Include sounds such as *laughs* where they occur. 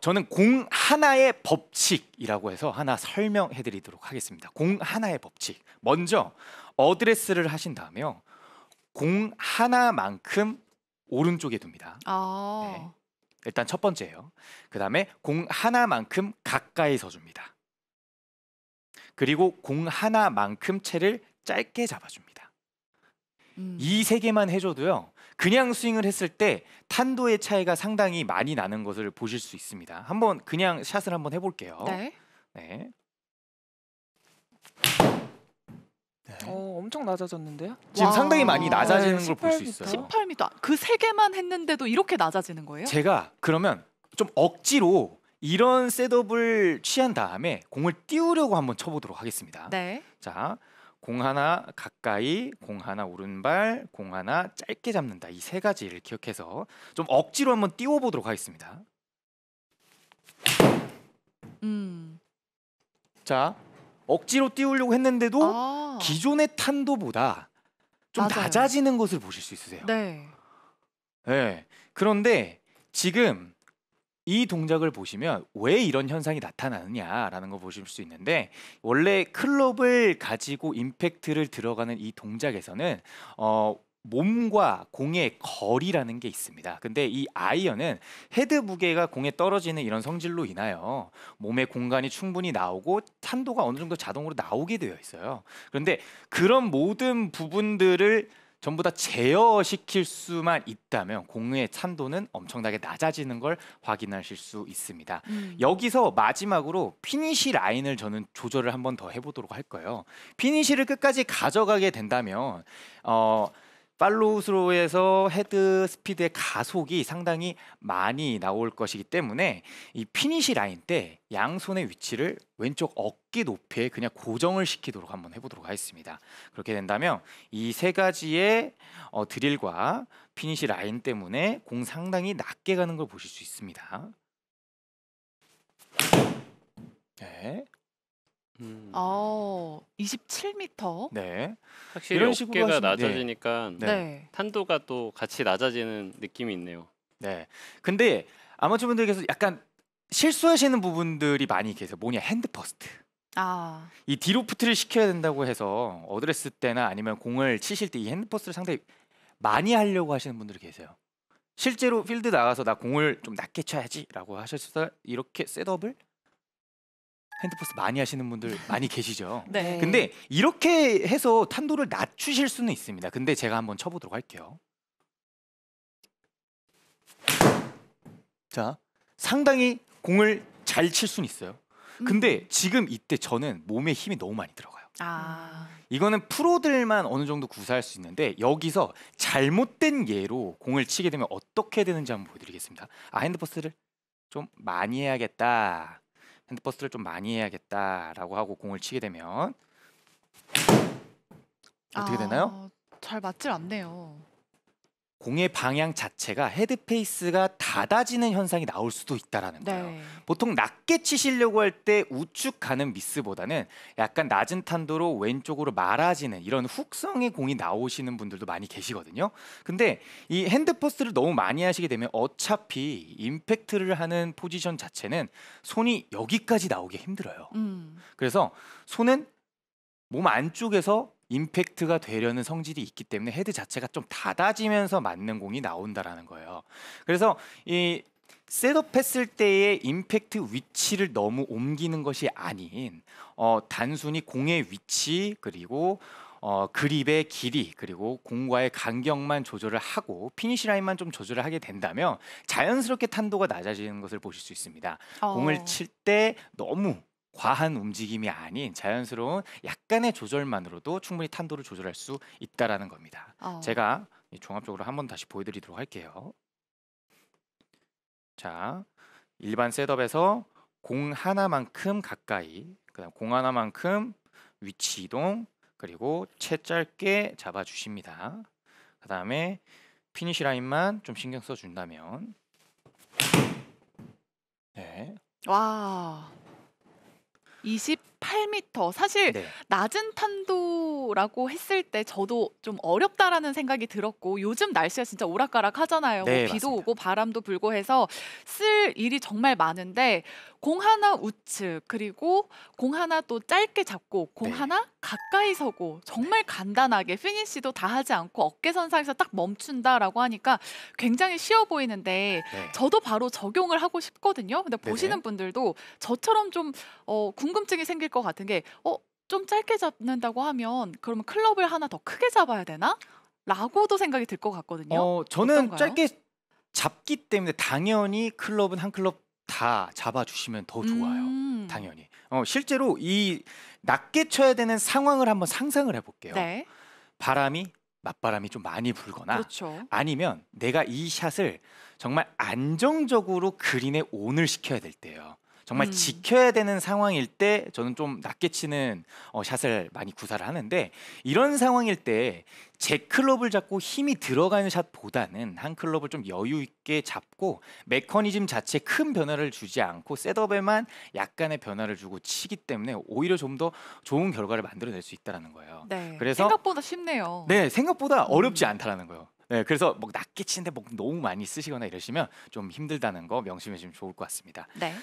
저는 공 하나의 법칙이라고 해서 하나 설명해 드리도록 하겠습니다. 공 하나의 법칙. 먼저 어드레스를 하신 다음에요. 공 하나만큼 오른쪽에 둡니다. 아 네. 일단 첫 번째예요. 그다음에 공 하나만큼 가까이서 줍니다. 그리고 공 하나만큼 채를 짧게 잡아줍니다. 음. 이세 개만 해줘도요. 그냥 스윙을 했을 때 탄도의 차이가 상당히 많이 나는 것을 보실 수 있습니다. 한번 그냥 샷을 한번 해볼게요. 네. 네. 네. 어, 엄청 낮아졌는데요? 지금 와. 상당히 많이 낮아지는 네, 걸볼 수 있어요. 18m. 그세 개만 했는데도 이렇게 낮아지는 거예요? 제가 그러면 좀 억지로 이런 셋업을 취한 다음에 공을 띄우려고 한번 쳐보도록 하겠습니다. 네. 자, 공 하나 가까이, 공 하나 오른발, 공 하나 짧게 잡는다. 이 세 가지를 기억해서 좀 억지로 한번 띄워 보도록 하겠습니다. 음. 자, 억지로 띄우려고 했는데도 아. 기존의 탄도보다 좀 맞아요. 낮아지는 것을 보실 수 있으세요. 네. 네. 그런데 지금 이 동작을 보시면 왜 이런 현상이 나타나느냐라는 거 보실 수 있는데 원래 클럽을 가지고 임팩트를 들어가는 이 동작에서는 어 몸과 공의 거리라는 게 있습니다. 근데 이 아이언은 헤드 무게가 공에 떨어지는 이런 성질로 인하여 몸의 공간이 충분히 나오고 탄도가 어느 정도 자동으로 나오게 되어 있어요. 그런데 그런 모든 부분들을 전부 다 제어시킬 수만 있다면 공의 찬도는 엄청나게 낮아지는 걸 확인하실 수 있습니다. 음. 여기서 마지막으로 피니시 라인을 저는 조절을 한번 더 해보도록 할 거예요. 피니시를 끝까지 가져가게 된다면 어. 팔로우 스로우에서 헤드 스피드의 가속이 상당히 많이 나올 것이기 때문에 이 피니시 라인 때 양손의 위치를 왼쪽 어깨 높이에 그냥 고정을 시키도록 한번 해보도록 하겠습니다. 그렇게 된다면 이 세 가지의 어, 드릴과 피니시 라인 때문에 공 상당히 낮게 가는 걸 보실 수 있습니다. 네. 음. 어, 아, 27m. 네. 확실히 이런 식으로 어깨가 낮아지니까 네. 네. 네. 탄도가 또 같이 낮아지는 느낌이 있네요. 네. 근데 아마추어 분들께서 약간 실수하시는 부분들이 많이 계세요. 뭐냐 핸드 퍼스트. 아, 이 디로프트를 시켜야 된다고 해서 어드레스 때나 아니면 공을 치실 때 이 핸드 퍼스트를 상당히 많이 하려고 하시는 분들이 계세요. 실제로 필드 나가서 나 공을 좀 낮게 쳐야지라고 하셔서 셨 이렇게 셋업을 핸드포스 많이 하시는 분들 *laughs* 많이 계시죠. 네. 근데 이렇게 해서 탄도를 낮추실 수는 있습니다. 근데 제가 한번 쳐보도록 할게요. 자, 상당히 공을 잘 칠 수는 있어요. 근데 음. 지금 이때 저는 몸에 힘이 너무 많이 들어가요. 아. 이거는 프로들만 어느 정도 구사할 수 있는데 여기서 잘못된 예로 공을 치게 되면 어떻게 되는지 한번 보여드리겠습니다. 아 핸드포스를 좀 많이 해야겠다. 핸드퍼스를 좀 많이 해야겠다라고 하고 공을 치게 되면 어떻게 아, 되나요? 잘 맞질 않네요. 공의 방향 자체가 헤드페이스가 닫아지는 현상이 나올 수도 있다라는 거예요. 네. 보통 낮게 치시려고 할 때 우측 가는 미스보다는 약간 낮은 탄도로 왼쪽으로 말아지는 이런 훅성의 공이 나오시는 분들도 많이 계시거든요. 근데 이 핸드퍼스를 너무 많이 하시게 되면 어차피 임팩트를 하는 포지션 자체는 손이 여기까지 나오기 힘들어요. 음. 그래서 손은 몸 안쪽에서 임팩트가 되려는 성질이 있기 때문에 헤드 자체가 좀 닫아지면서 맞는 공이 나온다라는 거예요. 그래서 이 셋업했을 때의 임팩트 위치를 너무 옮기는 것이 아닌 어, 단순히 공의 위치 그리고 어, 그립의 길이 그리고 공과의 간격만 조절을 하고 피니시 라인만 좀 조절을 하게 된다면 자연스럽게 탄도가 낮아지는 것을 보실 수 있습니다. 어. 공을 칠 때 너무 과한 움직임이 아닌 자연스러운 약간의 조절만으로도 충분히 탄도를 조절할 수 있다라는 겁니다. 어. 제가 종합적으로 한번 다시 보여드리도록 할게요. 자, 일반 셋업에서 공 하나만큼 가까이, 그다음 공 하나만큼 위치 이동, 그리고 채 짧게 잡아주십니다. 그 다음에 피니시 라인만 좀 신경 써준다면 네. 와 28m. 사실 네. 낮은 탄도라고 했을 때 저도 좀 어렵다라는 생각이 들었고 요즘 날씨가 진짜 오락가락 하잖아요. 뭐 네, 뭐 비도 맞습니다. 오고 바람도 불고 해서 쓸 일이 정말 많은데 공 하나 우측 그리고 공 하나 또 짧게 잡고 공 네. 하나 가까이 서고 정말 간단하게 피니시도 다 하지 않고 어깨선상에서 딱 멈춘다라고 하니까 굉장히 쉬워 보이는데 네. 저도 바로 적용을 하고 싶거든요. 근데 네네. 보시는 분들도 저처럼 좀 어, 궁금증이 생길 것 같은 게 어, 좀 짧게 잡는다고 하면 그러면 클럽을 하나 더 크게 잡아야 되나? 라고도 생각이 들 것 같거든요. 어, 저는 어떤가요? 짧게 잡기 때문에 당연히 클럽은 한 클럽 다 잡아주시면 더 좋아요. 음. 당연히. 어, 실제로 이 낮게 쳐야 되는 상황을 한번 상상을 해볼게요. 네. 바람이 맞바람이 좀 많이 불거나 그렇죠. 아니면 내가 이 샷을 정말 안정적으로 그린에 온을 시켜야 될 때예요. 정말 음. 지켜야 되는 상황일 때 저는 좀 낮게 치는 어, 샷을 많이 구사를 하는데 이런 상황일 때 제 클럽을 잡고 힘이 들어가는 샷보다는 한 클럽을 좀 여유 있게 잡고 메커니즘 자체에 큰 변화를 주지 않고 셋업에만 약간의 변화를 주고 치기 때문에 오히려 좀 더 좋은 결과를 만들어낼 수 있다라는 거예요. 네, 그래서 생각보다 쉽네요. 네, 생각보다 어렵지 음. 않다라는 거예요. 네, 그래서 뭐 낮게 치는데 뭐 너무 많이 쓰시거나 이러시면 좀 힘들다는 거 명심해 주시면 좋을 것 같습니다. 네.